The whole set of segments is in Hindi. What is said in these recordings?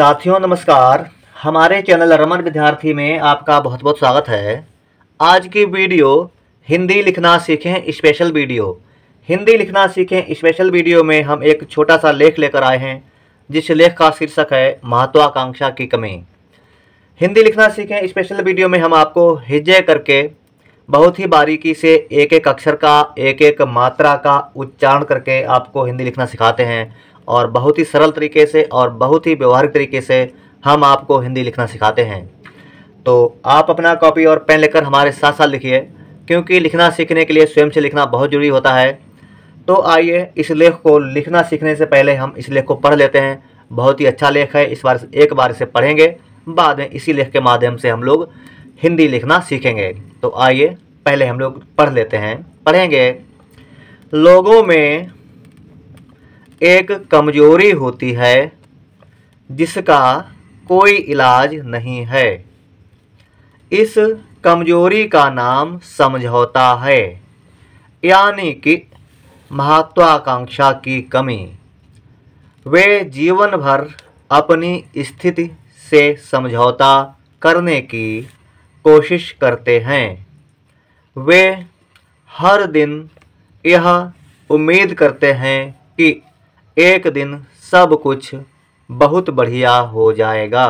साथियों नमस्कार हमारे चैनल रमन विद्यार्थी में आपका बहुत बहुत स्वागत है आज की वीडियो हिंदी लिखना सीखें स्पेशल वीडियो हिंदी लिखना सीखें स्पेशल वीडियो में हम एक छोटा सा लेख लेकर आए हैं जिस लेख का शीर्षक है महत्वाकांक्षा की कमी हिंदी लिखना सीखें स्पेशल वीडियो में हम आपको हिजय करके बहुत ही बारीकी से एक एक अक्षर का एक एक मात्रा का उच्चारण करके आपको हिंदी लिखना सिखाते हैं और बहुत ही सरल तरीके से और बहुत ही व्यवहारिक तरीके से हम आपको हिंदी लिखना सिखाते हैं तो आप अपना कॉपी और पेन लेकर हमारे साथ साथ लिखिए क्योंकि लिखना सीखने के लिए स्वयं से लिखना बहुत ज़रूरी होता है तो आइए इस लेख को लिखना सीखने से पहले हम इस लेख को पढ़ लेते हैं बहुत ही अच्छा लेख है इस बार एक बार इसे पढ़ेंगे बाद में इसी लेख के माध्यम से हम लोग हिंदी लिखना सीखेंगे तो आइए पहले हम लोग पढ़ लेते हैं पढ़ेंगे लोगों में एक कमजोरी होती है जिसका कोई इलाज नहीं है इस कमजोरी का नाम समझौता है यानी कि महत्वाकांक्षा की कमी वे जीवन भर अपनी स्थिति से समझौता करने की कोशिश करते हैं वे हर दिन यह उम्मीद करते हैं कि एक दिन सब कुछ बहुत बढ़िया हो जाएगा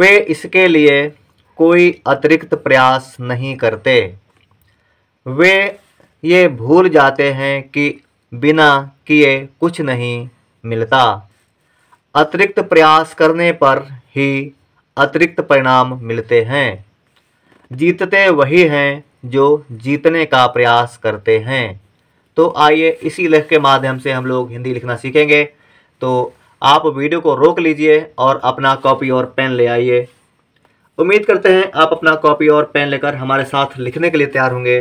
वे इसके लिए कोई अतिरिक्त प्रयास नहीं करते वे ये भूल जाते हैं कि बिना किए कुछ नहीं मिलता अतिरिक्त प्रयास करने पर ही अतिरिक्त परिणाम मिलते हैं जीतते वही हैं जो जीतने का प्रयास करते हैं तो आइए इसी लेख के माध्यम से हम लोग हिंदी लिखना सीखेंगे तो आप वीडियो को रोक लीजिए और अपना कॉपी और पेन ले आइए उम्मीद करते हैं आप अपना कॉपी और पेन लेकर हमारे साथ लिखने के लिए तैयार होंगे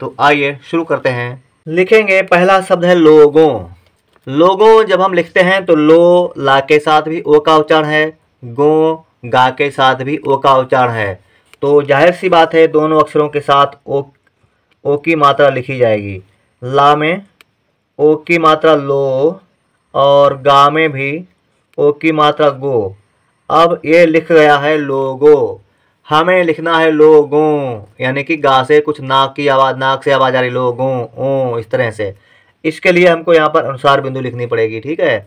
तो आइए शुरू करते हैं लिखेंगे पहला शब्द है लोगों लोगों जब हम लिखते हैं तो लो ला के साथ भी ओ का उच्चारण है गो गा के साथ भी ओ का उच्चारण है तो जाहिर सी बात है दोनों अक्षरों के साथ ओ ओ की मात्रा लिखी जाएगी ला में ओ की मात्रा लो और गा में भी ओ की मात्रा गो अब ये लिख गया है लोगो हमें लिखना है लोगों यानी कि गा से कुछ नाक की आवाज़ नाक से आवाज़ आ रही लोगों ओ इस तरह से इसके लिए हमको यहाँ पर अनुसार बिंदु लिखनी पड़ेगी ठीक है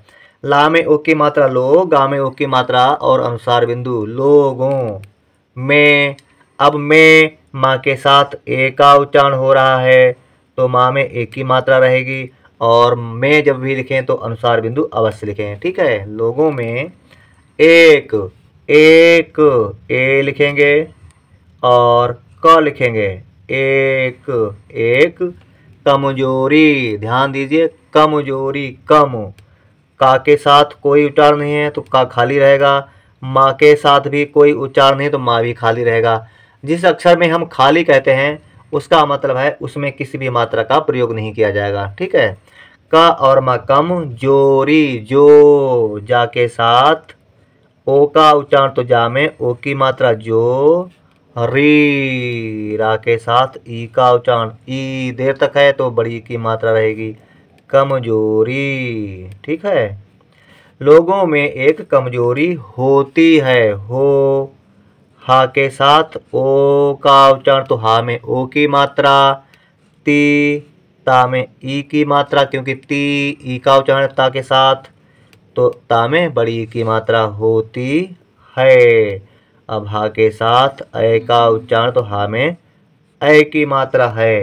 ला में ओ की मात्रा लो गा में ओ की मात्रा और अनुसार बिंदु लोगों में अब में माँ के साथ ए का उच्चारण हो रहा है तो माँ में एक ही मात्रा रहेगी और मैं जब भी लिखें तो अनुसार बिंदु अवश्य लिखें ठीक है लोगों में एक एक ए लिखेंगे और क लिखेंगे एक एक कमजोरी ध्यान दीजिए कमजोरी कम का के साथ कोई उच्चार नहीं है तो का खाली रहेगा माँ के साथ भी कोई उच्चार नहीं है तो माँ भी खाली रहेगा जिस अक्षर में हम खाली कहते हैं उसका मतलब है उसमें किसी भी मात्रा का प्रयोग नहीं किया जाएगा ठीक है का और म कम जोरी जो जा के साथ ओ का उच्चारण तो जा में ओ की मात्रा जो री रा के साथ ई का उच्चारण ई देर तक है तो बड़ी की मात्रा रहेगी कमजोरी ठीक है लोगों में एक कमजोरी होती है हो हा के साथ ओ का उच्चारण तो हा में ओ की मात्रा ती ता में ई की मात्रा क्योंकि ती ई का उच्चारण ता के साथ तो ता में बड़ी की मात्रा होती है अब हा के साथ ए का उच्चारण तो हा में ए की मात्रा है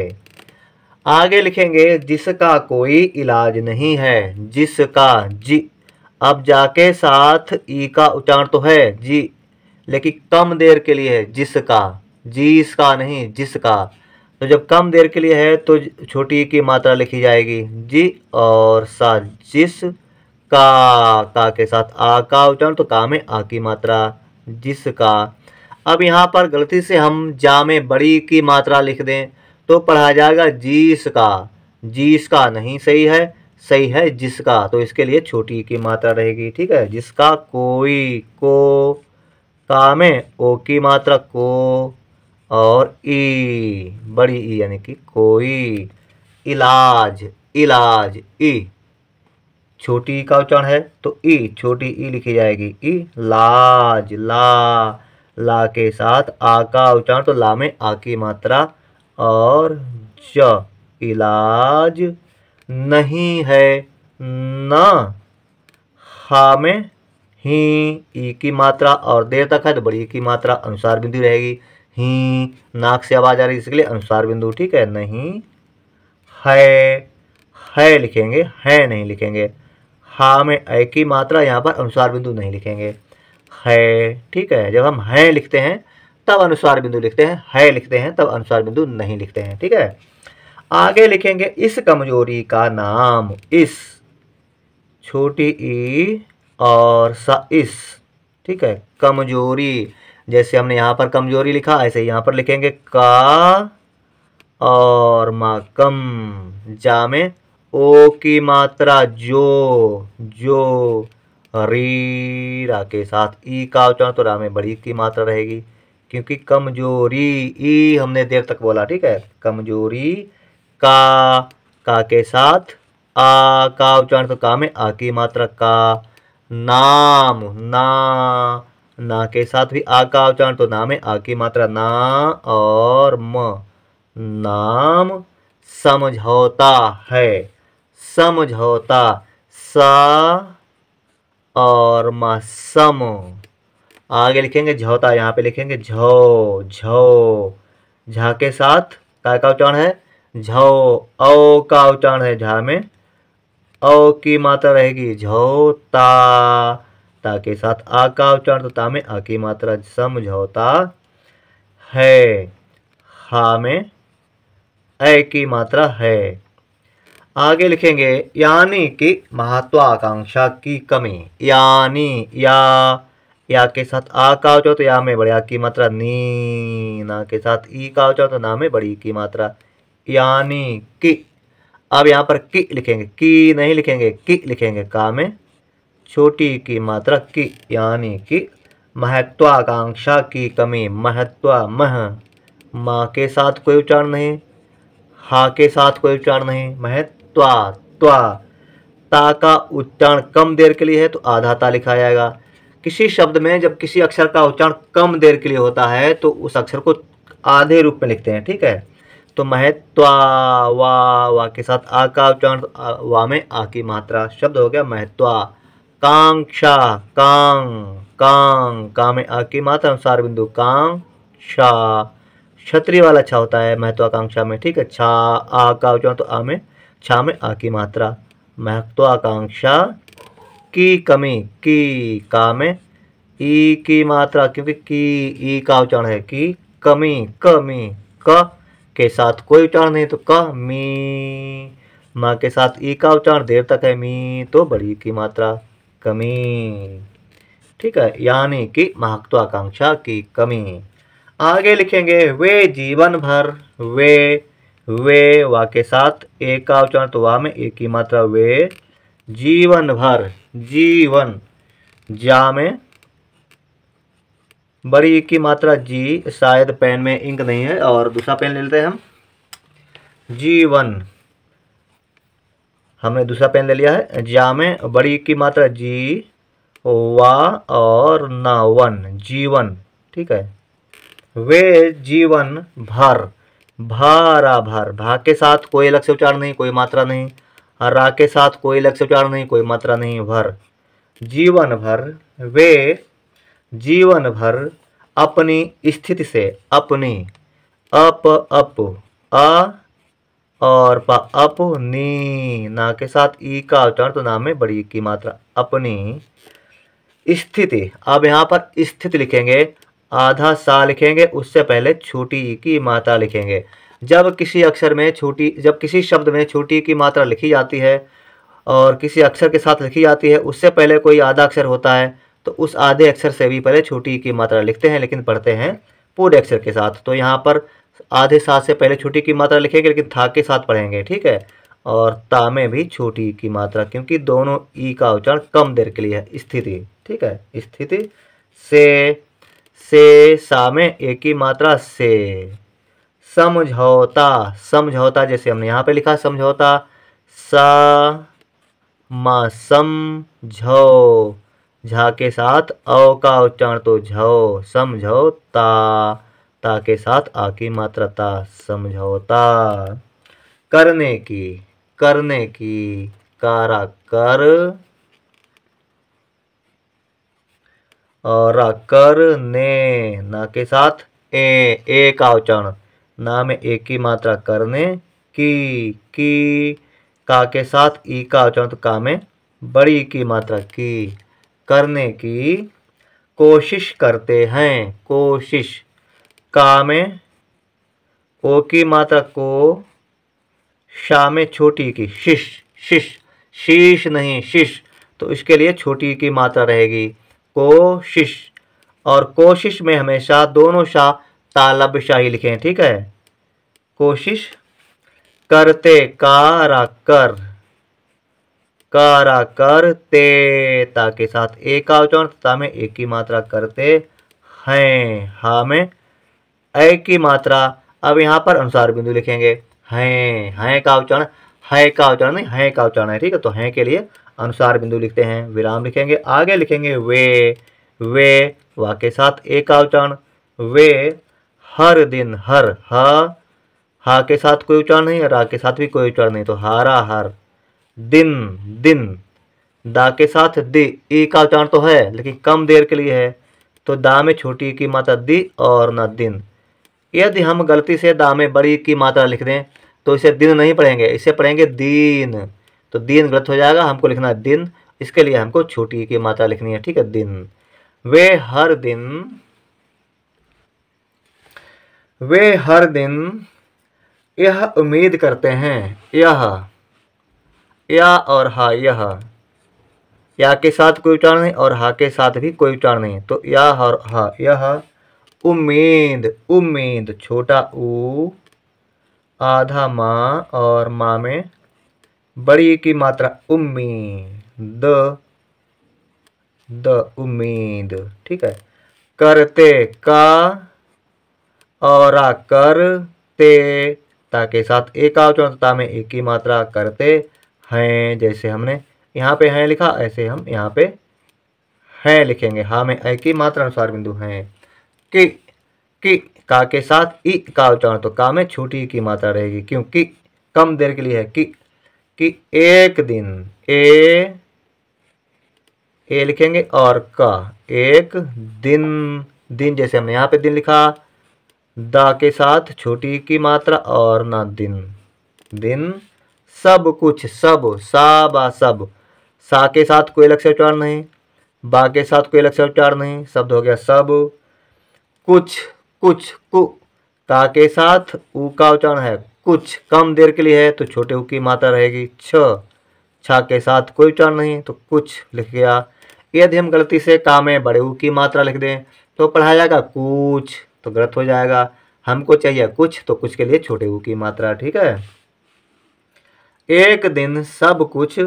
आगे लिखेंगे जिसका कोई इलाज नहीं है जिसका जी अब जा के साथ ई का उच्चारण तो है जी लेकिन कम देर के लिए है जिसका जिसका नहीं जिसका तो जब कम देर के लिए है तो छोटी की मात्रा लिखी जाएगी जी और सा जिस का का के साथ आ का उच्चारण तो का में आ की मात्रा जिसका अब यहाँ पर गलती से हम जा में बड़ी की मात्रा लिख दें तो पढ़ा जाएगा जिसका जिसका नहीं सही है सही है जिसका तो इसके लिए छोटी की मात्रा रहेगी ठीक है जिसका कोई को का में ओ की मात्रा को और ई बड़ी ई यानी कि कोई इलाज इलाज ई छोटी ई का उच्चारण है तो ई छोटी ई लिखी जाएगी ई लाज ला ला के साथ आ का उच्चारण तो ला में आ की मात्रा और ज इलाज नहीं है न हा में ही ई की मात्रा और देर तक है तो बड़ी ई की मात्रा अनुसार बिंदु रहेगी ही नाक से आवाज़ आ रही इसके लिए अनुसार बिंदु ठीक है नहीं है है लिखेंगे है नहीं लिखेंगे हा में ऐ की मात्रा यहाँ पर अनुसार बिंदु नहीं लिखेंगे है ठीक है जब हम है लिखते हैं तब अनुसार बिंदु लिखते हैं है लिखते हैं तब अनुसार बिंदु नहीं लिखते हैं ठीक है आगे लिखेंगे इस कमजोरी का नाम इस छोटी ई और साइस ठीक है कमजोरी जैसे हमने यहाँ पर कमजोरी लिखा ऐसे यहाँ पर लिखेंगे का और माकम जा में ओ की मात्रा जो जो री रा के साथ ई का उच्चारण तो रा में बड़ी की मात्रा रहेगी क्योंकि कमजोरी ई हमने देर तक बोला ठीक है कमजोरी का का के साथ आ का उच्चारण तो का में आ की मात्रा का नाम ना ना के साथ भी आ का उच्चारण तो नाम है आ की मात्रा ना और म नाम समझौता है समझौता सा और म सम आगे लिखेंगे झोता यहाँ पे लिखेंगे झो झो झा के साथ का का उच्चारण है झो औ का उच्चारण है झा में औ की मात्रा रहेगी झोता ता के साथ आ का उच्चारण तो ता में आ की मात्रा समझौता है हा में अ की मात्रा है आगे लिखेंगे यानी कि महत्वाकांक्षा की कमी यानी या या के साथ आ का उच्चारण तो या में बड़ी आ की मात्रा नी ना के साथ ई का उच्चारण तो ना में बड़ी की मात्रा यानी कि अब यहाँ पर की लिखेंगे की नहीं लिखेंगे की लिखेंगे का में छोटी की मात्रा की यानी कि महत्वाकांक्षा की कमी महत्व मह माँ के साथ कोई उच्चारण नहीं हा के साथ कोई उच्चारण नहीं महत्वा त्वा ता का उच्चारण कम देर के लिए है तो आधा ता लिखा जाएगा किसी शब्द में जब किसी अक्षर का उच्चारण कम देर के लिए होता है तो उस अक्षर को आधे रूप में लिखते हैं ठीक है तो महत्वा वा वा के साथ आ का उच्चारण वा में आ की मात्रा शब्द हो गया महत्वा कांक्षा कांग कांग का में आ की मात्रा अनुसार बिंदु कांग क्षत्रिय वाला छा होता है महत्वाकांक्षा में ठीक है छा आ का उच्चारण तो आ में छा में आ की मात्रा महत्वाकांक्षा की कमी की का में ई की मात्रा क्योंकि की ई का उच्चारण है की कमी कमी का के साथ कोई उच्चारण नहीं तो क मी माँ के साथ ई का उच्चारण देर तक है मी तो बड़ी की मात्रा कमी ठीक है यानी कि महत्वाकांक्षा की कमी आगे लिखेंगे वे जीवन भर वे वे वा के साथ एक का उच्चारण तो वा में एक की मात्रा वे जीवन भर जीवन जा में बड़ी की मात्रा जी शायद पेन में इंक नहीं है और दूसरा पेन ले लेते हैं हम जी वन हमने दूसरा पेन ले लिया है जा में बड़ी की मात्रा जी वा और न वन वन ठीक है वे जीवन भर भारा भर भा के साथ कोई अलग से उच्चारण नहीं कोई मात्रा नहीं रा के साथ कोई अलग से उच्चारण नहीं कोई मात्रा नहीं भर जीवन भर वे जीवन भर अपनी स्थिति से अपनी अप अप अ और प अप नी ना के साथ ई का उच्चारण तो नाम में बड़ी की मात्रा अपनी स्थिति अब यहाँ पर स्थिति लिखेंगे आधा सा लिखेंगे उससे पहले छोटी ई की मात्रा लिखेंगे जब किसी अक्षर में छोटी जब किसी शब्द में छोटी की मात्रा लिखी जाती है और किसी अक्षर के साथ लिखी जाती है उससे पहले कोई आधा अक्षर होता है तो उस आधे अक्षर से भी पहले छोटी की मात्रा लिखते हैं लेकिन पढ़ते हैं पूरे अक्षर के साथ तो यहाँ पर आधे सात से पहले छोटी की मात्रा लिखेंगे लेकिन था के साथ पढ़ेंगे ठीक है और ता में भी छोटी की मात्रा क्योंकि दोनों ई का उच्चारण कम देर के लिए है स्थिति ठीक है स्थिति से से सा में एक ही मात्रा से समझौता समझौता जैसे हमने यहाँ पे लिखा समझौता सा मा समझौ झा के साथ अ का उच्चारण तो झो समझौता ता के साथ आ की मात्रा ता समझौता करने की करने की कारा कर और कर ने ना के साथ ए ए का उच्चारण ना में ए की मात्रा करने की की का के साथ ई का उच्चारण तो का में बड़ी की मात्रा की करने की कोशिश करते हैं कोशिश का में ओ की मात्रा को शाह में छोटी की शिश शिश शीश नहीं शिश तो इसके लिए छोटी की मात्रा रहेगी कोशिश और कोशिश में हमेशा दोनों शाह तालब शाही लिखें ठीक है कोशिश करते कारा कर करा करते ता के साथ एक का उच्चारण ता में एक की मात्रा करते हैं हा में एक की मात्रा अब यहां पर अनुसार बिंदु लिखेंगे हैं हैं का उच्चारण है का उच्चारण नहीं है का उच्चारण है ठीक है तो हैं के लिए अनुसार बिंदु लिखते हैं विराम लिखेंगे आगे लिखेंगे वे वे वा के साथ एक का उच्चारण वे हर दिन हर हा हा के साथ कोई उच्चारण नहीं रा के साथ भी कोई उच्चारण नहीं तो हारा हर दिन दिन दा के साथ दि ई का उच्चारण तो है लेकिन कम देर के लिए है तो दा में छोटी की मात्रा दी और न दिन यदि हम गलती से दा में बड़ी की मात्रा लिख दें तो इसे दिन नहीं पढ़ेंगे इसे पढ़ेंगे दीन तो दीन गलत हो जाएगा हमको लिखना है दिन इसके लिए हमको छोटी की मात्रा लिखनी है ठीक है दिन वे हर दिन वे हर दिन यह उम्मीद करते हैं यह या और हा यह या के साथ कोई उच्चारण नहीं और हा के साथ भी कोई उच्चारण नहीं तो या और हा यह उम्मीद उम्मीद छोटा ऊ आधा माँ और माँ में बड़ी की मात्रा उम्मीद द उम्मीद ठीक है करते का और करते ता के साथ एक उच्चारण ता में एक की मात्रा करते हैं जैसे हमने यहाँ पे हैं लिखा ऐसे हम यहाँ पे हैं लिखेंगे हा में ऐ की मात्रा अनुसार बिंदु हैं कि कि का के साथ ई का उच्चारण तो का में छोटी की मात्रा रहेगी क्योंकि कम देर के लिए है कि कि एक दिन ए ए लिखेंगे और का एक दिन दिन जैसे हमने यहाँ पे दिन लिखा दा के साथ छोटी की मात्रा और ना दिन दिन सब कुछ सब सा बा सब सा के साथ कोई अलग से उच्चारण नहीं बा के साथ कोई अलग से उच्चारण नहीं शब्द हो गया सब कुछ कुछ कु का के साथ ऊ का उच्चारण है कुछ कम देर के लिए है तो छोटे ऊ की मात्रा रहेगी छ छा के साथ कोई उच्चारण नहीं तो कुछ लिख गया यदि हम गलती से का में बड़े ऊ की मात्रा लिख दें तो पढ़ाया जाएगा कुछ तो गलत हो जाएगा हमको चाहिए कुछ तो कुछ के लिए छोटे ऊ की मात्रा ठीक है एक दिन सब कुछ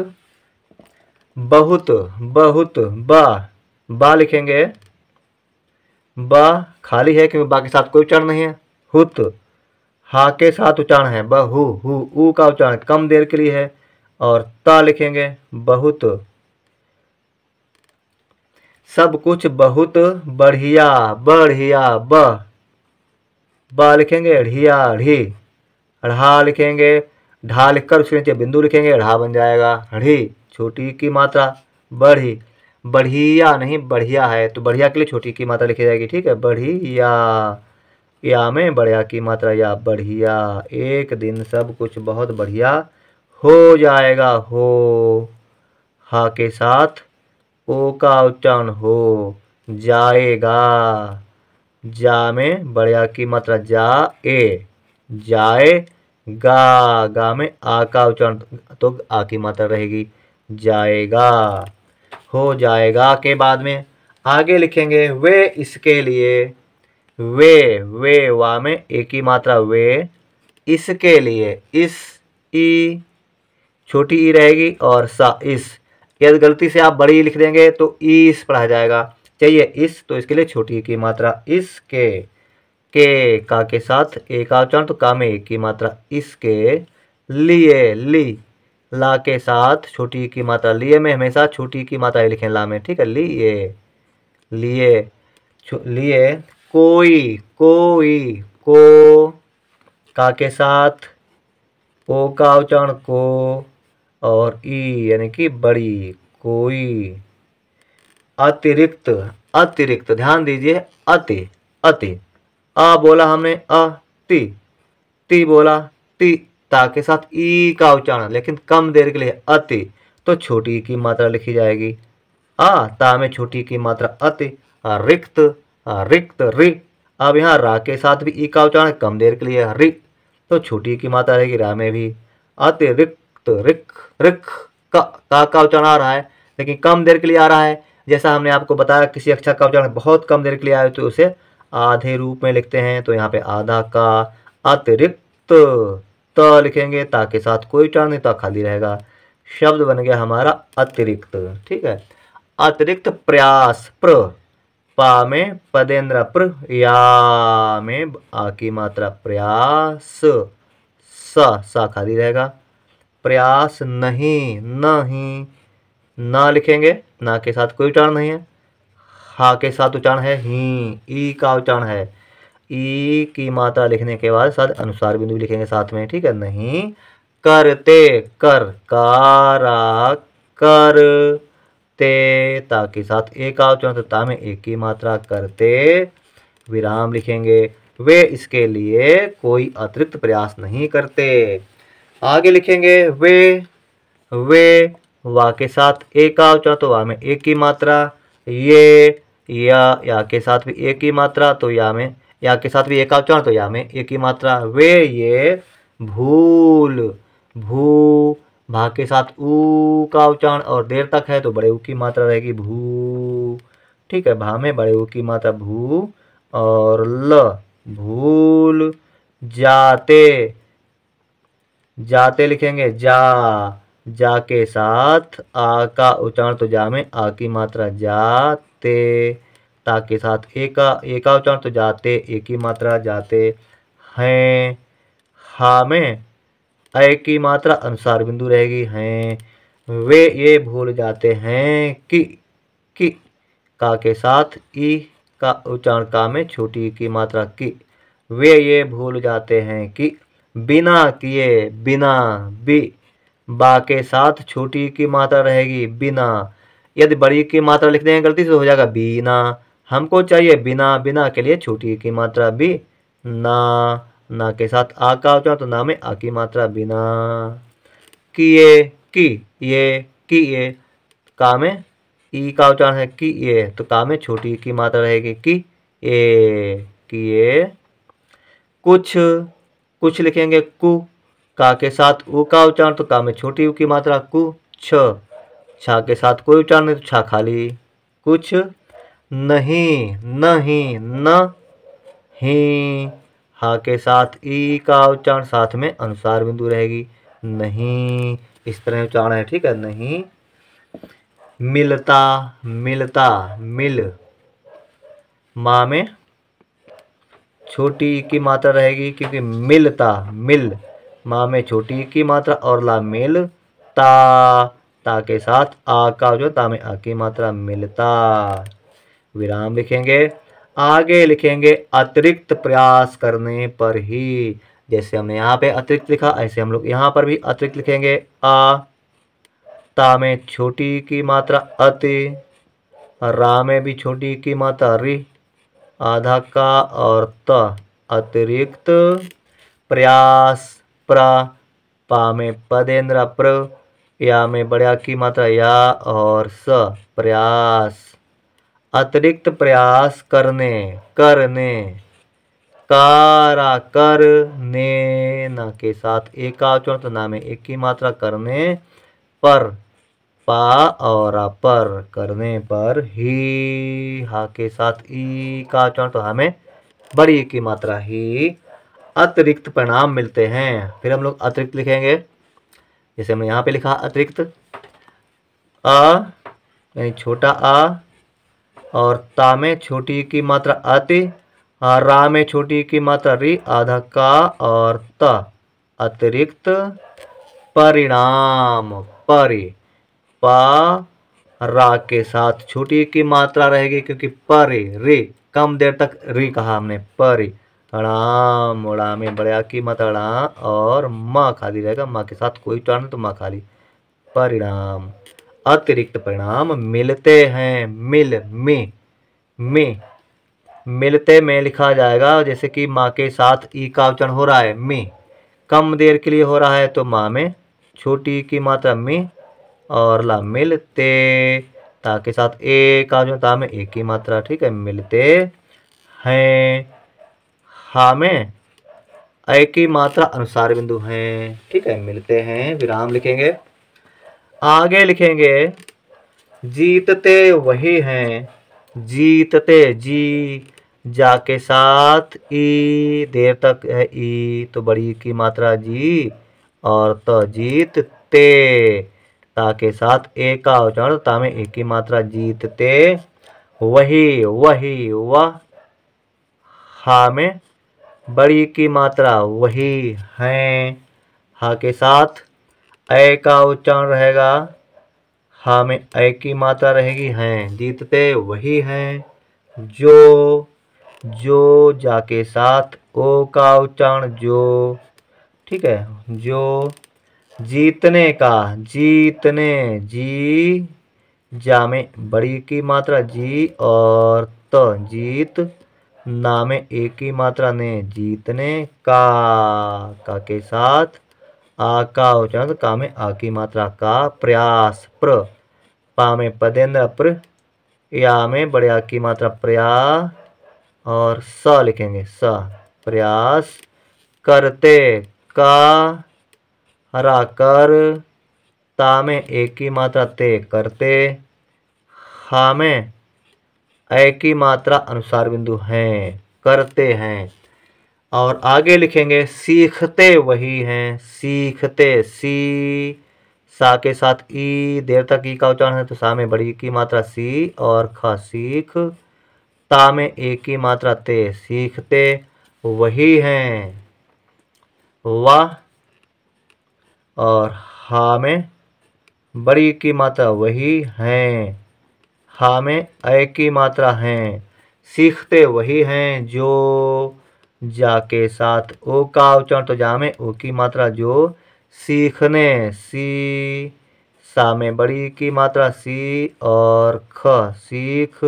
बहुत बहुत बा बा लिखेंगे बा खाली है क्योंकि बा के साथ कोई उच्चारण नहीं है हुत हा के साथ उच्चारण है बहु हु ऊ का उच्चारण कम देर के लिए है और ता लिखेंगे बहुत सब कुछ बहुत बढ़िया बढ़िया ब बा लिखेंगे ढिया ढी अढ़ा लिखेंगे ढा लिखकर उसके नीचे बिंदु लिखेंगे ढा बन जाएगा ढी छोटी की मात्रा बढ़ी बढ़िया नहीं बढ़िया है तो बढ़िया के लिए छोटी की मात्रा लिखी जाएगी ठीक है बढ़िया या में बढ़िया की मात्रा या बढ़िया एक दिन सब कुछ बहुत बढ़िया हो जाएगा हो हा के साथ ओ का उच्चारण हो जाएगा जा में बढ़िया की मात्रा जा ए जाए गा गा में आ का उच्चारण तो आ की मात्रा रहेगी जाएगा हो जाएगा के बाद में आगे लिखेंगे वे इसके लिए वे वे वा में एक ही मात्रा वे इसके लिए इस ई छोटी ई रहेगी और सा इस यदि गलती से आप बड़ी लिख देंगे तो ईस पढ़ा जाएगा चाहिए इस तो इसके लिए छोटी की मात्रा इसके के का के साथ एक का उच्चारण तो का में एक की मात्रा इसके लिए ली ला के साथ छोटी की मात्रा लिए में हमेशा छोटी की मात्रा लिखें ला में ठीक है लिए लिए लिए कोई कोई को का के साथ ओ का उच्चारण को और ई यानी कि बड़ी कोई अतिरिक्त अतिरिक्त ध्यान दीजिए अति अति अ बोला हमने अ टी टी बोला टी ता के साथ ई का उच्चारण लेकिन कम देर के लिए अति तो छोटी की मात्रा लिखी जाएगी आ ता में छोटी की मात्रा अति रिक्त रिक्त रि अब यहाँ रा के साथ भी ई का उच्चारण कम देर के लिए रि तो छोटी की मात्रा रहेगी रा में भी रिक्त रिक रिक का का, उच्चारण आ रहा है लेकिन कम देर के लिए आ रहा है जैसा हमने आपको बताया किसी अक्षर का उच्चारण बहुत कम देर के लिए आए तो उसे आधे रूप में लिखते हैं तो यहाँ पे आधा का अतिरिक्त त लिखेंगे ता के साथ कोई टर्न नहीं तो खाली रहेगा शब्द बन गया हमारा अतिरिक्त ठीक है अतिरिक्त प्रयास प्र पा में पदेन्द्र प्र या में आ की मात्रा प्रयास स सा खाली रहेगा प्रयास नहीं नहीं ना लिखेंगे ना के साथ कोई टाण नहीं है हा के साथ उच्चारण है ही ई का उच्चारण है ई की मात्रा लिखने के बाद साथ अनुसार बिंदु लिखेंगे साथ में ठीक है नहीं करते कर कारा कर ते ताकि साथ एक का उच्चारण तो ता में एक की मात्रा करते विराम लिखेंगे वे इसके लिए कोई अतिरिक्त प्रयास नहीं करते आगे लिखेंगे वे वे वा के साथ एक का उच्चारण तो वा में एक की मात्रा ये या या के साथ भी एक ही मात्रा तो या में या के साथ भी एक उच्चारण तो या में एक ही मात्रा वे ये भूल भू भा के साथ ऊ का उच्चारण और देर तक है तो बड़े ऊ की मात्रा रहेगी भू ठीक है भा में बड़े ऊ की मात्रा भू और ल भूल जाते जाते लिखेंगे जा जा के साथ आ का उच्चारण तो जा में आ की मात्रा जाते ता के साथ ए का ए का उच्चारण तो जाते ए की मात्रा जाते हैं हा में ए की मात्रा अनुसार बिंदु रहेगी हैं वे ये भूल जाते हैं कि कि का के साथ ई का उच्चारण का में छोटी की मात्रा की वे ये भूल जाते हैं कि बिना किए बिना बी बा के साथ छोटी की मात्रा रहेगी बिना यदि बड़ी की मात्रा लिख देंगे गलती से हो जाएगा बिना हमको चाहिए बिना बिना के लिए छोटी की मात्रा बी ना ना के साथ आ का होता तो ना में आ की मात्रा बिना की ये की ये की ये का में ई का उच्चारण है कि ये तो का में छोटी की मात्रा रहेगी कि ये कि ये कुछ कुछ लिखेंगे कु का के साथ ऊ का उच्चारण तो का में छोटी ऊ की मात्रा कु छ छा के साथ कोई उच्चारण नहीं तो छा खाली कुछ नहीं नहीं न ही हा के साथ ई का उच्चारण साथ में अनुसार बिंदु रहेगी नहीं इस तरह उच्चारण है ठीक है नहीं मिलता मिलता मिल माँ में छोटी की मात्रा रहेगी क्योंकि मिलता मिल माँ में छोटी की मात्रा और ला मेल ता ता के साथ आ का जो ता में आ की मात्रा मिलता विराम लिखेंगे आगे लिखेंगे अतिरिक्त प्रयास करने पर ही जैसे हमने यहाँ पे अतिरिक्त लिखा ऐसे हम लोग यहाँ पर भी अतिरिक्त लिखेंगे आ ता में छोटी की मात्रा अति रा में भी छोटी की मात्रा रि आधा का और त अतिरिक्त प्रयास प्रा पा में पदेन्द्र प्र या में बड़ा की मात्रा या और स प्रयास अतिरिक्त प्रयास करने करने कारा कर ने न के साथ एकाचरण तो नाम में एक की मात्रा करने पर पा और पर करने पर ही हा के साथ ई का चौन तो हमें बड़ी की मात्रा ही अतिरिक्त परिणाम मिलते हैं फिर हम लोग अतिरिक्त लिखेंगे जैसे हमने यहाँ पे लिखा अतिरिक्त अ यानी छोटा आ और ता में छोटी की मात्रा अति रा में छोटी की मात्रा री आधा का और त अतिरिक्त परिणाम परि पा रा के साथ छोटी की मात्रा रहेगी क्योंकि परि रि कम देर तक री कहा हमने परि अड़ाम अड़ा में बड़ा की मत अड़ा और माँ खाली रहेगा माँ के साथ कोई टर्न तो माँ खाली परिणाम अतिरिक्त परिणाम मिलते हैं मिल में में मिलते में लिखा जाएगा जैसे कि माँ के साथ ई का उच्चारण हो रहा है में कम देर के लिए हो रहा है तो माँ में छोटी की मात्रा में और ला मिलते ता के साथ ए का उच्चारण ता में ए की मात्रा ठीक है मिलते हैं हा में अय की मात्रा अनुसार बिंदु है ठीक है मिलते हैं विराम लिखेंगे आगे लिखेंगे जीतते वही हैं जीतते जी जा के साथ ई देर तक है ई तो बड़ी की मात्रा जी और तो जीतते ता के साथ ए का उच्चारण ता में ए की मात्रा जीतते वही वही वह हा में बड़ी की मात्रा वही हैं हा के साथ ऐ का उच्चारण रहेगा हा में ऐ की मात्रा रहेगी हैं जीतते वही हैं जो जो जा के साथ ओ का उच्चारण जो ठीक है जो जीतने का जीतने जी जा में बड़ी की मात्रा जी और तो, जीत नामे एक ही मात्रा ने जीतने का का के साथ आ का उच्चारण का में आ की मात्रा का प्रयास प्र पा में पदेन्द्र प्र या में बड़े आ की मात्रा प्रया और स लिखेंगे स प्रयास करते का हरा कर ता में एक ही मात्रा ते करते हा में एक ही मात्रा अनुसार बिंदु हैं करते हैं और आगे लिखेंगे सीखते वही हैं सीखते सी सा के साथ ई देर तक ई का उच्चारण है तो सा में बड़ी की मात्रा सी और ख सीख ता में एक की मात्रा ते सीखते वही हैं वाह और हा में बड़ी की मात्रा वही हैं हा में अय की मात्रा हैं सीखते वही हैं जो जा के साथ ओ का उच्चारण तो जा में ओ की मात्रा जो सीखने सी सा में बड़ी की मात्रा सी और ख सीख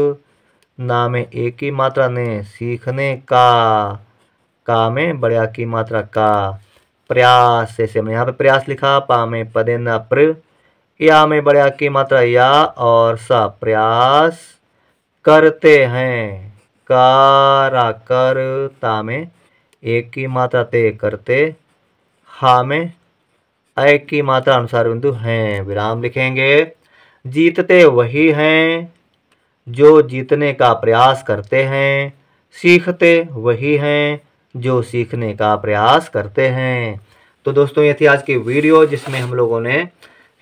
ना में ए की मात्रा ने सीखने का का में बड़िया की मात्रा का प्रयास ऐसे में यहाँ पे प्रयास लिखा पा में पदे न प्र या में बड़े आ की मात्रा या और सा प्रयास करते हैं कारा करता में एक की मात्रा ते करते हा में ऐ की मात्रा अनुसार बिंदु हैं विराम लिखेंगे जीतते वही हैं जो जीतने का प्रयास करते हैं सीखते वही हैं जो सीखने का प्रयास करते हैं तो दोस्तों ये थी आज की वीडियो जिसमें हम लोगों ने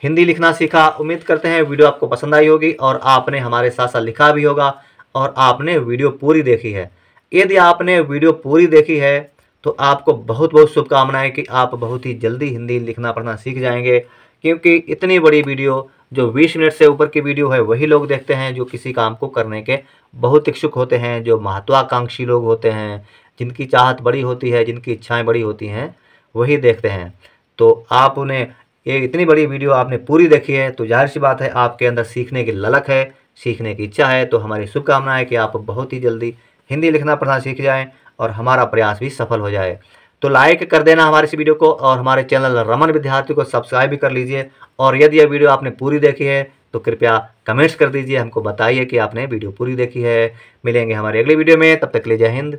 हिंदी लिखना सीखा उम्मीद करते हैं वीडियो आपको पसंद आई होगी और आपने हमारे साथ साथ लिखा भी होगा और आपने वीडियो पूरी देखी है यदि आपने वीडियो पूरी देखी है तो आपको बहुत बहुत शुभकामनाएं कि आप बहुत ही जल्दी हिंदी लिखना पढ़ना सीख जाएंगे क्योंकि इतनी बड़ी वीडियो जो 20 मिनट से ऊपर की वीडियो है वही लोग देखते हैं जो किसी काम को करने के बहुत इच्छुक होते हैं जो महत्वाकांक्षी लोग होते हैं जिनकी चाहत बड़ी होती है जिनकी इच्छाएँ बड़ी होती हैं वही देखते हैं तो आप उन्हें ये इतनी बड़ी वीडियो आपने पूरी देखी है तो जाहिर सी बात है आपके अंदर सीखने की ललक है सीखने की इच्छा है तो हमारी शुभकामना है कि आप बहुत ही जल्दी हिंदी लिखना पढ़ना सीख जाएं और हमारा प्रयास भी सफल हो जाए तो लाइक कर देना हमारे इस वीडियो को और हमारे चैनल रमन विद्यार्थी को सब्सक्राइब भी कर लीजिए और यदि यह वीडियो आपने पूरी देखी है तो कृपया कमेंट्स कर दीजिए हमको बताइए कि आपने वीडियो पूरी देखी है मिलेंगे हमारे अगले वीडियो में तब तक ले जय हिंद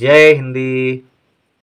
जय हिंदी